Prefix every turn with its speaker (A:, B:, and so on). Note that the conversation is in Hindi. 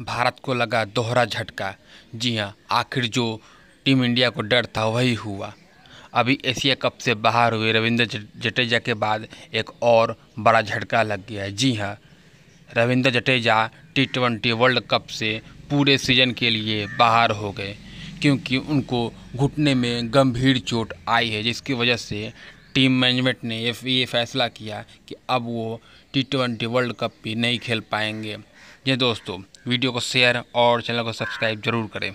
A: भारत को लगा दोहरा झटका जी हाँ आखिर जो टीम इंडिया को डर था वही हुआ अभी एशिया कप से बाहर हुए रविंद्र जडेजा के बाद एक और बड़ा झटका लग गया है जी हाँ Ravindra Jadeja T twenty World Cup से पूरे सीजन के लिए बाहर हो गए क्योंकि उनको घुटने में गंभीर चोट आई है जिसकी वजह से टीम मैनेजमेंट ने ये ये फैसला किया कि अब वो टी ट्वेंटी वर्ल्ड कप भी नहीं खेल पाएंगे ये दोस्तों वीडियो को शेयर और चैनल को सब्सक्राइब जरूर करें